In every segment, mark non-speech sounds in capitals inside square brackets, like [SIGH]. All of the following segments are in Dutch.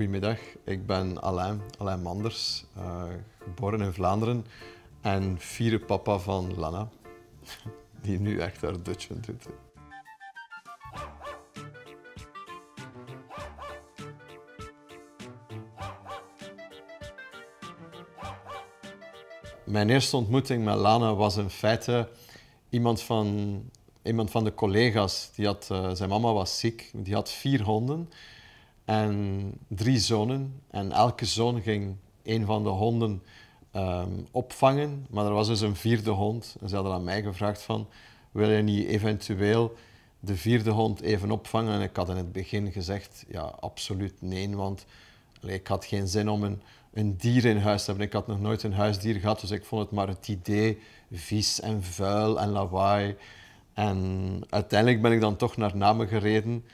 Goedemiddag, ik ben Alain, Alain Manders, eh, geboren in Vlaanderen en vierde papa van Lana, [LAUGHS] die nu echt haar dutje doet. Mijn eerste ontmoeting met Lana was in feite iemand van, iemand van de collega's. Die had, eh, zijn mama was ziek, die had vier honden en drie zonen. En elke zoon ging een van de honden ehm, opvangen. Maar er was dus een vierde hond. En ze hadden aan mij gevraagd van, wil je niet eventueel de vierde hond even opvangen? En ik had in het begin gezegd, ja, absoluut nee. Want ik had geen zin om een, een dier in huis te hebben. Ik had nog nooit een huisdier gehad, dus ik vond het maar het idee vies en vuil en lawaai. En uiteindelijk ben ik dan toch naar Namen gereden.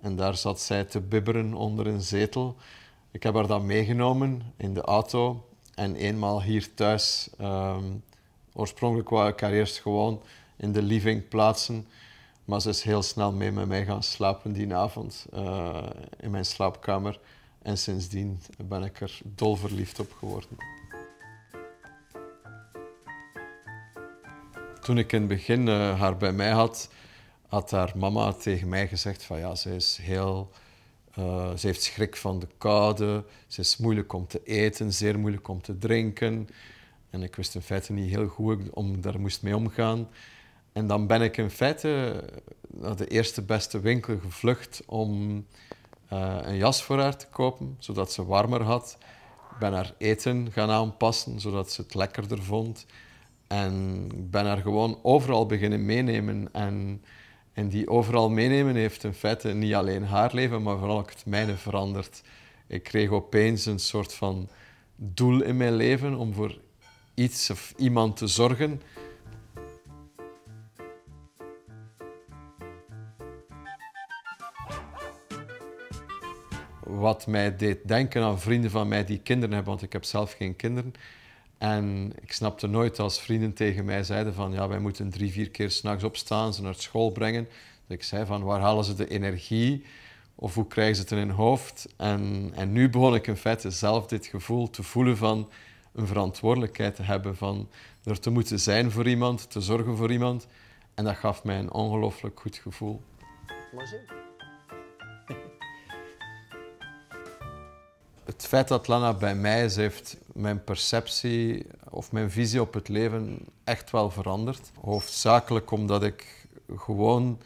En daar zat zij te bibberen onder een zetel. Ik heb haar dan meegenomen in de auto. En eenmaal hier thuis, ehm, oorspronkelijk wou ik haar eerst gewoon in de living plaatsen. Maar ze is heel snel mee met mij gaan slapen die avond eh, in mijn slaapkamer. En sindsdien ben ik er dol verliefd op geworden. Toen ik in het begin eh, haar bij mij had, had haar mama tegen mij gezegd van ja, ze is heel... Eh, ze heeft schrik van de koude, ze is moeilijk om te eten, zeer moeilijk om te drinken. En ik wist in feite niet heel goed hoe ik om, daar moest mee omgaan. En dan ben ik in feite naar de eerste beste winkel gevlucht om eh, een jas voor haar te kopen, zodat ze warmer had. Ik ben haar eten gaan aanpassen, zodat ze het lekkerder vond. En ik ben haar gewoon overal beginnen meenemen. En en die overal meenemen heeft in feite niet alleen haar leven, maar vooral ook het mijne veranderd. Ik kreeg opeens een soort van doel in mijn leven om voor iets of iemand te zorgen. Wat mij deed denken aan vrienden van mij die kinderen hebben, want ik heb zelf geen kinderen. En ik snapte nooit als vrienden tegen mij zeiden van ja, wij moeten drie, vier keer s'nachts opstaan, ze naar school brengen. Dus ik zei van waar halen ze de energie of hoe krijgen ze het in hun hoofd? En, en nu begon ik in feite zelf dit gevoel te voelen van een verantwoordelijkheid te hebben, van er te moeten zijn voor iemand, te zorgen voor iemand. En dat gaf mij een ongelooflijk goed gevoel. het feit dat Lana bij mij is, heeft mijn perceptie of mijn visie op het leven echt wel veranderd. Hoofdzakelijk omdat ik gewoon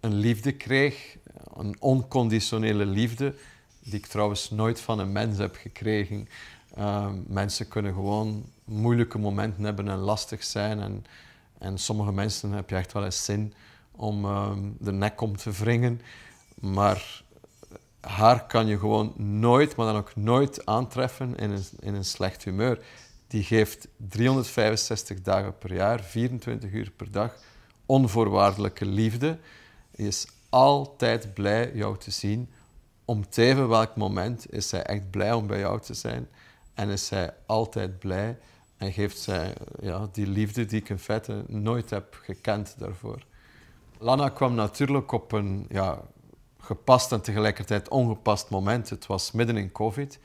een liefde kreeg, een onconditionele liefde, die ik trouwens nooit van een mens heb gekregen. Ehm, mensen kunnen gewoon moeilijke momenten hebben en lastig zijn. En, en sommige mensen heb je echt wel eens zin om ehm, de nek om te wringen. Maar haar kan je gewoon nooit, maar dan ook nooit aantreffen in een, in een slecht humeur. Die geeft 365 dagen per jaar, 24 uur per dag, onvoorwaardelijke liefde. Die is altijd blij jou te zien. Om teven welk moment is zij echt blij om bij jou te zijn. En is zij altijd blij en geeft zij ja, die liefde die ik in feite nooit heb gekend daarvoor. Lana kwam natuurlijk op een ja, gepast en tegelijkertijd ongepast moment. Het was midden in COVID.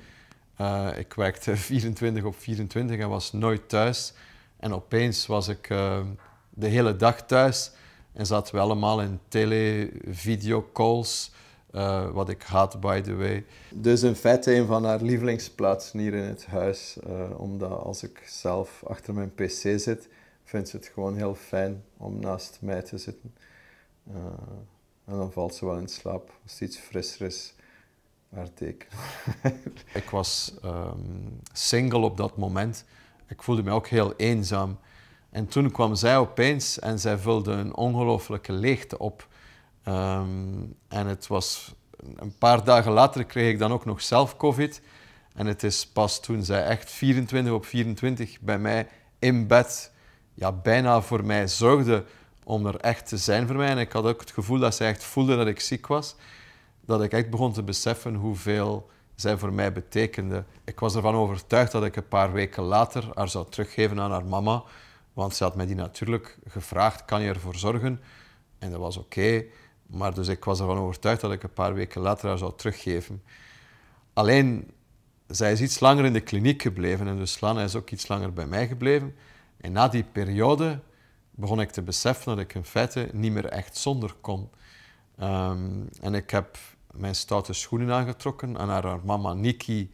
Eh, ik werkte 24 [LAUGHS] op 24 en was nooit thuis. En opeens was ik eh, de hele dag thuis en zaten we allemaal in tele, calls, uh, eh, wat ik haat, by the way. Dus in feite een van haar lievelingsplaatsen hier in het huis, omdat als ik zelf achter mijn pc zit, vindt ze het gewoon heel fijn om naast mij te zitten. En dan valt ze wel in slaap. Als het iets frisser is, haar teken. [LAUGHS] ik was ehm, single op dat moment. Ik voelde me ook heel eenzaam. En toen kwam zij opeens en zij vulde een ongelooflijke leegte op. Ehm, en het was een paar dagen later kreeg ik dan ook nog zelf COVID. En het is pas toen zij echt 24 op 24 bij mij in bed, ja, bijna voor mij zorgde om er echt te zijn voor mij. En ik had ook het gevoel dat zij echt voelde dat ik ziek was. Dat ik echt begon te beseffen hoeveel zij voor mij betekende. Ik was ervan overtuigd dat ik een paar weken later haar zou teruggeven aan haar mama. Want ze had mij die natuurlijk gevraagd, kan je ervoor zorgen? En dat was oké. Maar dus ik was ervan overtuigd dat ik een paar weken later haar zou teruggeven. Alleen, zij is iets langer in de kliniek gebleven en dus Lana is ook iets langer bij mij gebleven. En na die periode begon ik te beseffen dat ik in feite niet meer echt zonder kon. Ehm, en ik heb mijn stoute schoenen aangetrokken en naar haar mama Nikki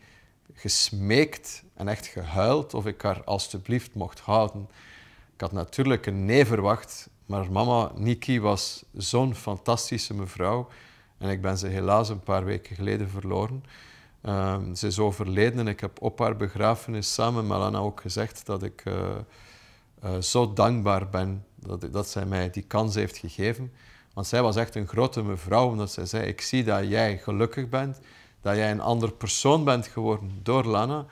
gesmeekt en echt gehuild of ik haar alstublieft mocht houden. Ik had natuurlijk een nee verwacht, maar mama Nikki was zo'n fantastische mevrouw. En ik ben ze helaas een paar weken geleden verloren. Ehm, ze is overleden en ik heb op haar begrafenis samen met Anna ook gezegd dat ik... Eh, eh, zo dankbaar ben dat, zij mij die kans heeft gegeven. Want zij was echt een grote mevrouw, omdat zij zei, ik zie dat jij gelukkig bent, dat jij een ander persoon bent geworden door Lana,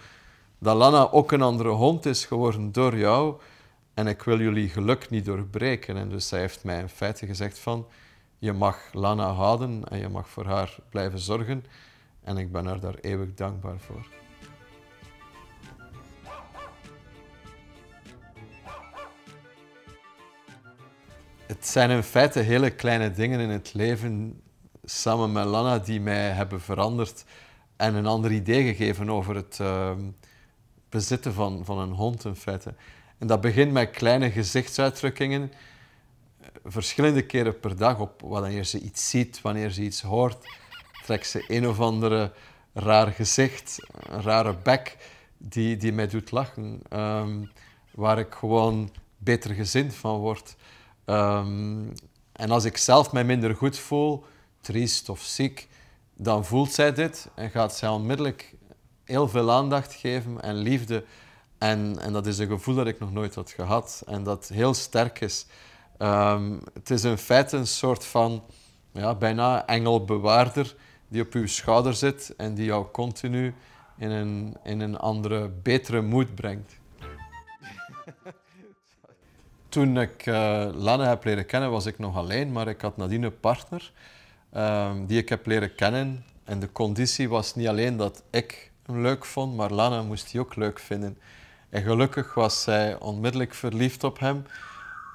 dat Lana ook een andere hond is geworden door jou en ik wil jullie geluk niet doorbreken. En dus zij heeft mij in feite gezegd van, je mag Lana houden en je mag voor haar blijven zorgen en ik ben haar daar eeuwig dankbaar voor. het zijn in feite hele kleine dingen in het leven samen met Lana die mij hebben veranderd en een ander idee gegeven over het ehm, bezitten van, van een hond in feite. En dat begint met kleine gezichtsuitdrukkingen, eh, verschillende keren per dag, op wanneer ze iets ziet, wanneer ze iets hoort, trekt ze een of andere raar gezicht, een rare bek, die, die mij doet lachen, ehm, waar ik gewoon beter gezind van word. Ehm, en als ik zelf mij minder goed voel, triest of ziek, dan voelt zij dit en gaat zij onmiddellijk heel veel aandacht geven en liefde. En, en dat is een gevoel dat ik nog nooit had gehad en dat heel sterk is. Ehm, het is in feite een soort van ja, bijna engelbewaarder die op uw schouder zit en die jou continu in een, in een andere, betere moed brengt. [LAUGHS] Toen ik uh, Lanne heb leren kennen, was ik nog alleen, maar ik had nadien een partner ehm, die ik heb leren kennen. En de conditie was niet alleen dat ik hem leuk vond, maar Lanne moest hij ook leuk vinden. En gelukkig was zij onmiddellijk verliefd op hem.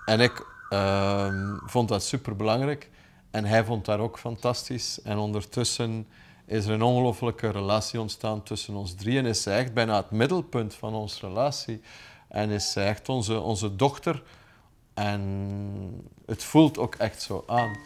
En ik ehm, vond dat superbelangrijk. En hij vond dat ook fantastisch. En ondertussen is er een ongelofelijke relatie ontstaan tussen ons drie. En is zij echt bijna het middelpunt van onze relatie. En is zij echt onze, onze dochter en het voelt ook echt zo aan.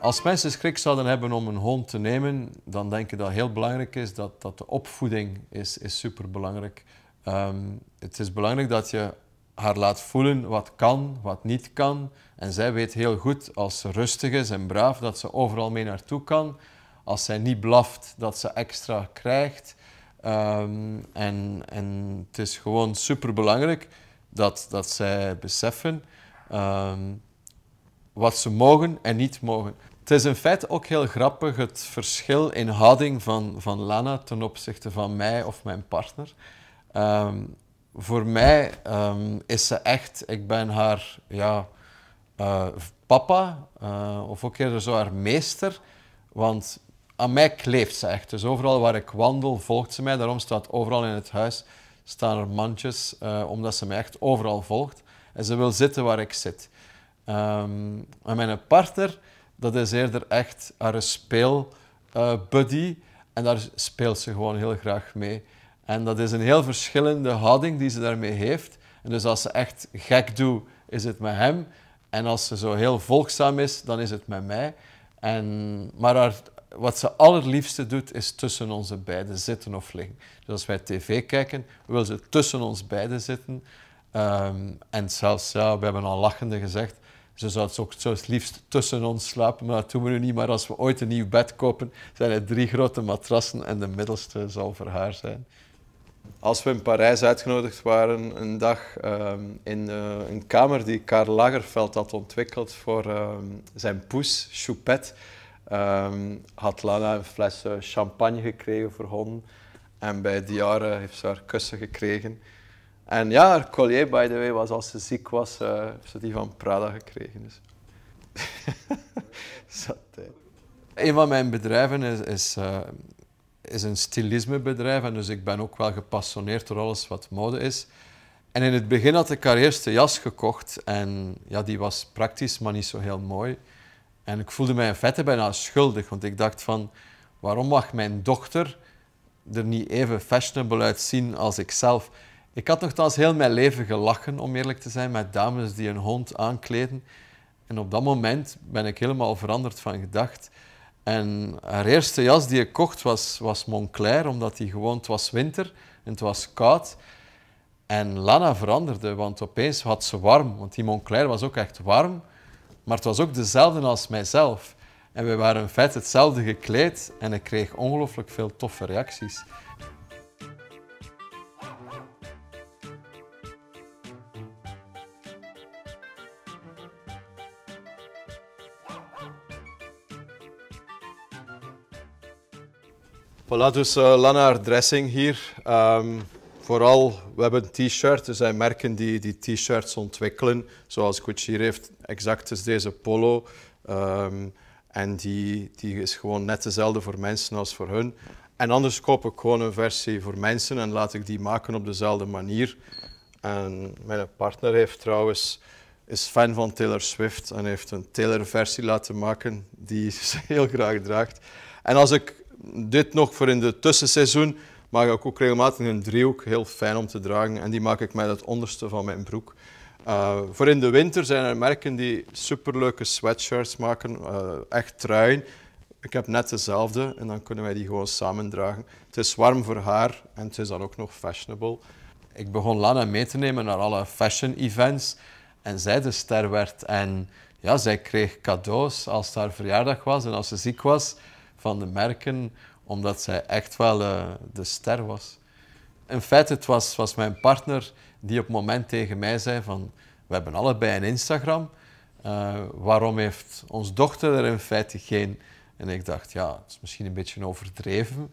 Als mensen schrik zouden hebben om een hond te nemen, dan denk ik dat heel belangrijk is dat, dat de opvoeding is, is superbelangrijk. Um, het is belangrijk dat je haar laat voelen wat kan, wat niet kan. En zij weet heel goed als ze rustig is en braaf dat ze overal mee naartoe kan. Als zij niet blaft, dat ze extra krijgt. Ehm, en, en het is gewoon superbelangrijk dat, dat zij beseffen ehm, wat ze mogen en niet mogen. Het is in feite ook heel grappig het verschil in houding van, van Lana ten opzichte van mij of mijn partner. Ehm, voor mij ehm, is ze echt, ik ben haar ja, eh, papa, eh, of ook eerder zo haar meester, want aan mij kleeft ze echt. Dus overal waar ik wandel, volgt ze mij. Daarom staat overal in het huis staan er mandjes, eh, omdat ze mij echt overal volgt. En ze wil zitten waar ik zit. Ehm, en mijn partner, dat is eerder echt haar speelbuddy. en daar speelt ze gewoon heel graag mee. En dat is een heel verschillende houding die ze daarmee heeft. dus als ze echt gek doet, is het met hem. En als ze zo heel volgzaam is, dan is het met mij. En, maar wat ze allerliefste doet, is tussen onze beiden zitten of liggen. Dus als wij tv kijken, wil ze tussen ons beiden zitten. Ehm, en zelfs, ja, we hebben al lachende gezegd, ze zou het ook zo het liefst tussen ons slapen, maar dat doen we nu niet. Maar als we ooit een nieuw bed kopen, zijn er drie grote matrassen en de middelste zal voor haar zijn als we in Parijs uitgenodigd waren, een dag ehm, in eh, een kamer die Karl Lagerfeld had ontwikkeld voor ehm, zijn poes, Choupette, um, had Lana een fles eh, champagne gekregen voor hon. En bij Diara heeft ze haar kussen gekregen. En ja, haar collier, by the way, was als ze ziek was, eh, heeft ze die van Prada gekregen. Dus. [LAUGHS] Zat, een van mijn bedrijven is, is een stilismebedrijf en dus ik ben ook wel gepassioneerd door alles wat mode is. En in het begin had ik haar eerste jas gekocht en ja, die was praktisch, maar niet zo heel mooi. En ik voelde mij in vette bijna schuldig, want ik dacht van, waarom mag mijn dochter er niet even fashionable uitzien als ik zelf? Ik had nogthans heel mijn leven gelachen, om eerlijk te zijn, met dames die een hond aankleden. En op dat moment ben ik helemaal veranderd van gedacht. En haar eerste jas die ik kocht was, was Montclair, omdat die gewoon, het was winter en het was koud. En Lana veranderde, want opeens had ze warm, want die Montclair was ook echt warm, maar het was ook dezelfde als mijzelf. En we waren in feite hetzelfde gekleed en ik kreeg ongelooflijk veel toffe reacties. Voilà, dus uh, dressing hier. Ehm, vooral, we hebben een t-shirt. Er dus zijn merken die die t-shirts ontwikkelen. Zoals Gucci hier heeft exact is deze polo. Ehm, en die, die is gewoon net dezelfde voor mensen als voor hun. En anders koop ik gewoon een versie voor mensen en laat ik die maken op dezelfde manier. En mijn partner heeft trouwens, is fan van Taylor Swift en heeft een Taylor-versie laten maken die [LAUGHS] ze heel graag draagt. En als ik dit nog voor in de tussenseizoen, maar ik ook regelmatig een driehoek, heel fijn om te dragen. En die maak ik met het onderste van mijn broek. Eh, voor in de winter zijn er merken die superleuke sweatshirts maken, eh, echt truien. Ik heb net dezelfde en dan kunnen wij die gewoon samen dragen. Het is warm voor haar en het is dan ook nog fashionable. Ik begon Lana mee te nemen naar alle fashion events en zij de ster werd. En ja, zij kreeg cadeaus als haar verjaardag was en als ze ziek was van de merken, omdat zij echt wel eh, de ster was. In feite, het was, was mijn partner die op het moment tegen mij zei van we hebben allebei een Instagram, eh, waarom heeft ons dochter er in feite geen? En ik dacht, ja, het is misschien een beetje overdreven.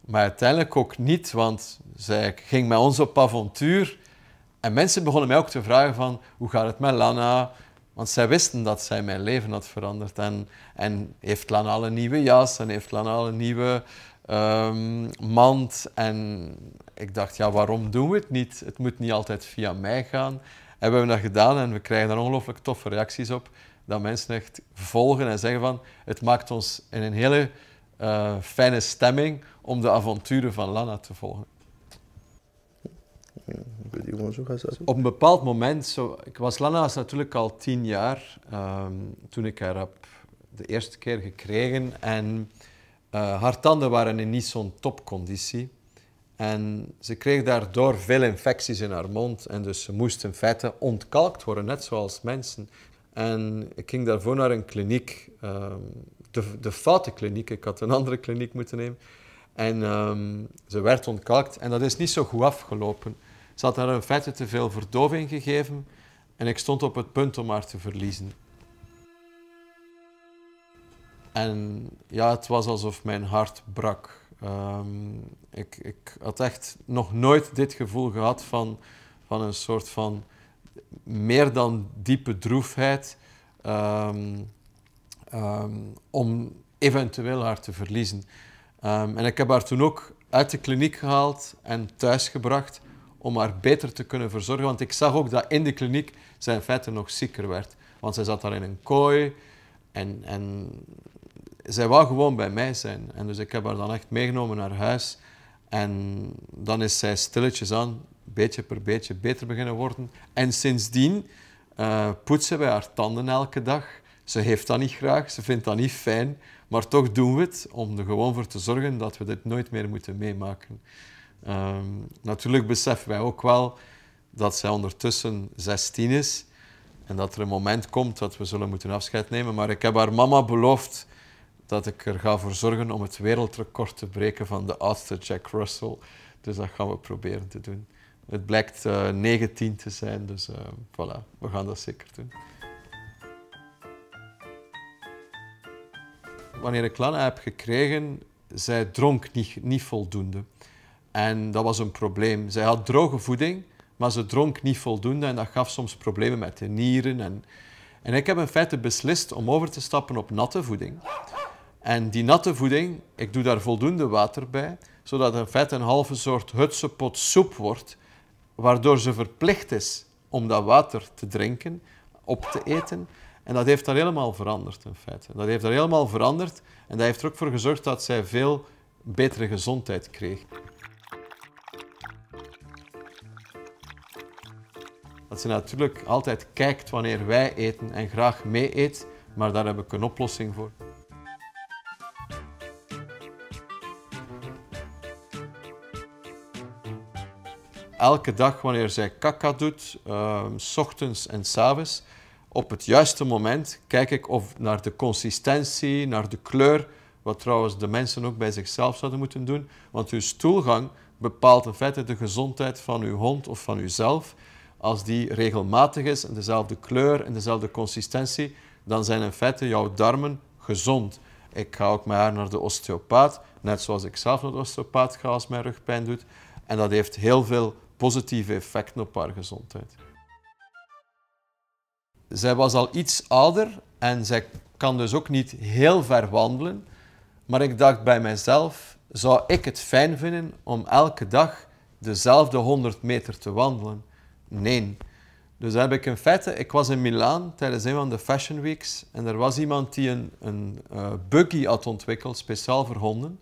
Maar uiteindelijk ook niet, want zij ging met ons op avontuur. En mensen begonnen mij ook te vragen van, hoe gaat het met Lana? Want zij wisten dat zij mijn leven had veranderd. En, en heeft al een nieuwe jas en heeft Lanal een nieuwe ehm, mand. En ik dacht, ja, waarom doen we het niet? Het moet niet altijd via mij gaan. En we hebben dat gedaan en we krijgen daar ongelooflijk toffe reacties op. Dat mensen echt volgen en zeggen van, het maakt ons in een hele eh, fijne stemming om de avonturen van Lana te volgen. Op een bepaald moment, zo, ik was Lana's natuurlijk al tien jaar ehm, toen ik haar heb de eerste keer gekregen. En eh, haar tanden waren in niet zo'n topconditie. En ze kreeg daardoor veel infecties in haar mond. En dus ze moest in feite ontkalkt worden, net zoals mensen. En ik ging daarvoor naar een kliniek, ehm, de, de foute kliniek. Ik had een andere kliniek moeten nemen. En ehm, ze werd ontkalkt en dat is niet zo goed afgelopen. Ze had haar in feite te veel verdoving gegeven en ik stond op het punt om haar te verliezen. En ja, het was alsof mijn hart brak. Ehm, ik, ik had echt nog nooit dit gevoel gehad van, van een soort van meer dan diepe droefheid ehm, ehm, om eventueel haar te verliezen. en ik heb haar toen ook uit de kliniek gehaald en thuisgebracht om haar beter te kunnen verzorgen. Want ik zag ook dat in de kliniek zij in feite nog zieker werd. Want zij zat daar in een kooi en, en zij wou gewoon bij mij zijn. En dus ik heb haar dan echt meegenomen naar huis. En dan is zij stilletjes aan, beetje per beetje, beter beginnen worden. En sindsdien eh, poetsen wij haar tanden elke dag. Ze heeft dat niet graag, ze vindt dat niet fijn. Maar toch doen we het om er gewoon voor te zorgen dat we dit nooit meer moeten meemaken. Ehm, natuurlijk beseffen wij ook wel dat zij ondertussen 16 is en dat er een moment komt dat we zullen moeten afscheid nemen. Maar ik heb haar mama beloofd dat ik er ga voor zorgen om het wereldrecord te breken van de oudste Jack Russell. Dus dat gaan we proberen te doen. Het blijkt 19 eh, te zijn, dus uh, voilà, we gaan dat zeker doen. Wanneer ik Lana heb gekregen, zij dronk niet, niet voldoende. En dat was een probleem. Zij had droge voeding, maar ze dronk niet voldoende en dat gaf soms problemen met de nieren. En, en ik heb in feite beslist om over te stappen op natte voeding. En die natte voeding, ik doe daar voldoende water bij, zodat in feite een halve soort hutsepot soep wordt, waardoor ze verplicht is om dat water te drinken, op te eten. En dat heeft haar helemaal veranderd in feite. Dat heeft haar helemaal veranderd en dat heeft er ook voor gezorgd dat zij veel betere gezondheid kreeg. natuurlijk altijd kijkt wanneer wij eten en graag mee eet, maar daar heb ik een oplossing voor. Elke dag wanneer zij kaka doet, ehm, s ochtends en s avonds, op het juiste moment kijk ik of naar de consistentie, naar de kleur, wat trouwens de mensen ook bij zichzelf zouden moeten doen, want uw stoelgang bepaalt in feite de gezondheid van uw hond of van uzelf als die regelmatig is en dezelfde kleur en dezelfde consistentie, dan zijn in feite jouw darmen gezond. Ik ga ook maar naar de osteopaat, net zoals ik zelf naar de osteopaat ga als mijn rugpijn doet. En dat heeft heel veel positieve effecten op haar gezondheid. Zij was al iets ouder en zij kan dus ook niet heel ver wandelen. Maar ik dacht bij mezelf, zou ik het fijn vinden om elke dag dezelfde 100 meter te wandelen? nee. Dus heb ik in feite, ik was in Milaan tijdens een van de Fashion Weeks en er was iemand die een, een eh, buggy had ontwikkeld, speciaal voor honden.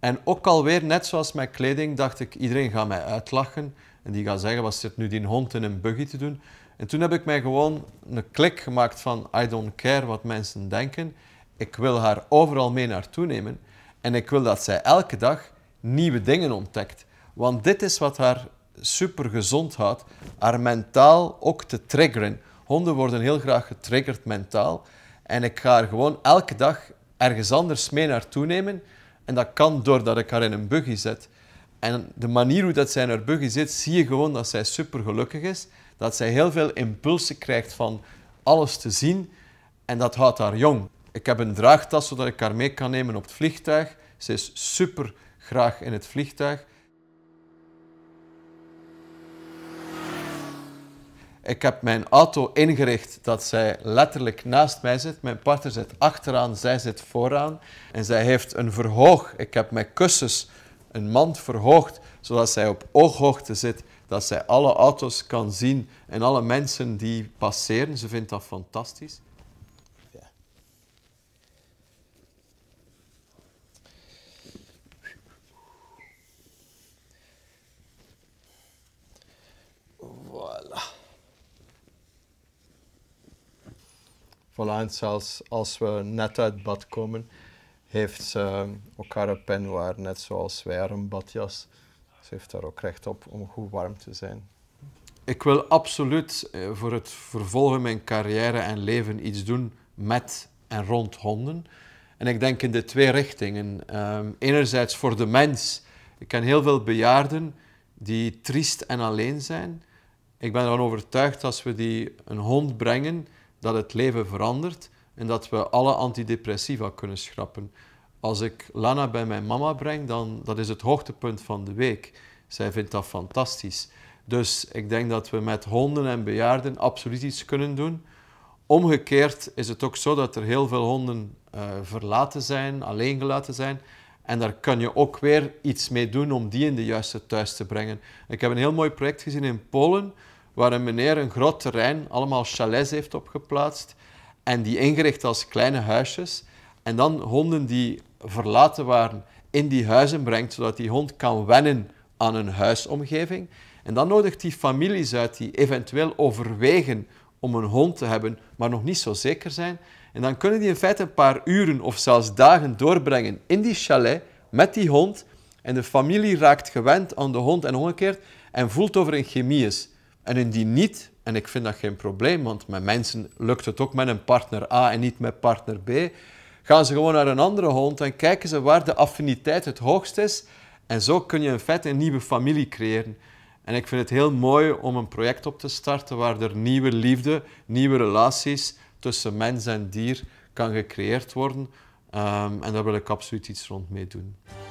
En ook alweer, net zoals met kleding, dacht ik, iedereen gaat mij uitlachen. En die gaat zeggen, wat zit nu die hond in een buggy te doen? En toen heb ik mij gewoon een klik gemaakt van, I don't care wat mensen denken. Ik wil haar overal mee naartoe nemen. En ik wil dat zij elke dag nieuwe dingen ontdekt. Want dit is wat haar super gezond houdt, haar mentaal ook te triggeren. Honden worden heel graag getriggerd mentaal. En ik ga haar gewoon elke dag ergens anders mee naartoe nemen. En dat kan doordat ik haar in een buggy zet. En de manier hoe dat zij in haar buggy zit, zie je gewoon dat zij super gelukkig is. Dat zij heel veel impulsen krijgt van alles te zien. En dat houdt haar jong. Ik heb een draagtas zodat ik haar mee kan nemen op het vliegtuig. Ze is super graag in het vliegtuig. Ik heb mijn auto ingericht dat zij letterlijk naast mij zit. Mijn partner zit achteraan, zij zit vooraan. En zij heeft een verhoog. Ik heb mijn kussens een mand verhoogd, zodat zij op ooghoogte zit. Dat zij alle auto's kan zien en alle mensen die passeren. Ze vindt dat fantastisch. Voilà, zelfs als we net uit bad komen, heeft ze ook ehm, haar penwaar, net zoals wij haar een badjas. Ze heeft daar ook recht op om goed warm te zijn. Ik wil absoluut eh, voor het vervolgen mijn carrière en leven iets doen met en rond honden. En ik denk in de twee richtingen. Ehm, enerzijds voor de mens. Ik ken heel veel bejaarden die triest en alleen zijn. Ik ben ervan overtuigd dat als we die een hond brengen, dat het leven verandert en dat we alle antidepressiva kunnen schrappen. Als ik Lana bij mijn mama breng, dan dat is het hoogtepunt van de week. Zij vindt dat fantastisch. Dus ik denk dat we met honden en bejaarden absoluut iets kunnen doen. Omgekeerd is het ook zo dat er heel veel honden eh, verlaten zijn, alleen gelaten zijn. En daar kan je ook weer iets mee doen om die in de juiste thuis te brengen. Ik heb een heel mooi project gezien in Polen waar een meneer een groot terrein, allemaal chalets heeft opgeplaatst en die ingericht als kleine huisjes. En dan honden die verlaten waren in die huizen brengt, zodat die hond kan wennen aan een huisomgeving. En dan nodigt die families uit die eventueel overwegen om een hond te hebben, maar nog niet zo zeker zijn. En dan kunnen die in feite een paar uren of zelfs dagen doorbrengen in die chalet met die hond. En de familie raakt gewend aan de hond en omgekeerd en voelt over een chemie is. En indien niet, en ik vind dat geen probleem, want met mensen lukt het ook met een partner A en niet met partner B, gaan ze gewoon naar een andere hond en kijken ze waar de affiniteit het hoogst is. En zo kun je in feite een nieuwe familie creëren. En ik vind het heel mooi om een project op te starten waar er nieuwe liefde, nieuwe relaties tussen mens en dier kan gecreëerd worden. Ehm, en daar wil ik absoluut iets rond mee doen.